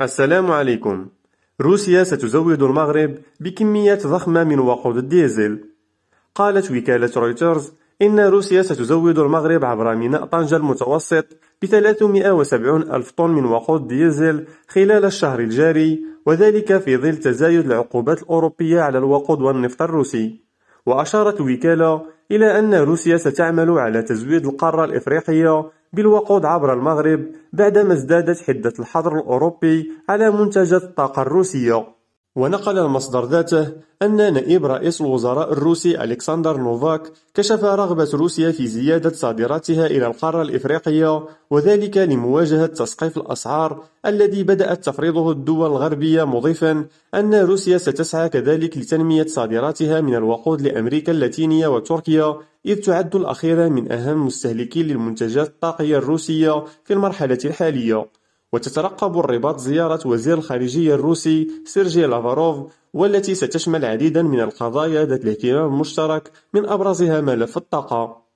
السلام عليكم. روسيا ستزود المغرب بكميات ضخمة من وقود الديزل. قالت وكالة رويترز إن روسيا ستزود المغرب عبر ميناء طنجة المتوسط ب 370 ألف طن من وقود ديزل خلال الشهر الجاري وذلك في ظل تزايد العقوبات الأوروبية على الوقود والنفط الروسي. وأشارت الوكالة إلى أن روسيا ستعمل على تزويد القارة الإفريقية بالوقود عبر المغرب بعدما ازدادت حدة الحظر الأوروبي على منتجات الطاقة الروسية ونقل المصدر ذاته أن نائب رئيس الوزراء الروسي ألكسندر نوفاك كشف رغبة روسيا في زيادة صادراتها إلى القارة الإفريقية وذلك لمواجهة تسقيف الأسعار الذي بدأت تفرضه الدول الغربية مضيفا أن روسيا ستسعى كذلك لتنمية صادراتها من الوقود لأمريكا اللاتينية وتركيا إذ تعد الأخيرة من أهم مستهلكي للمنتجات الطاقية الروسية في المرحلة الحالية وتترقب الرباط زيارة وزير الخارجية الروسي سيرجي لافاروف والتي ستشمل عديدا من القضايا ذات الاهتمام المشترك من أبرزها ملف الطاقة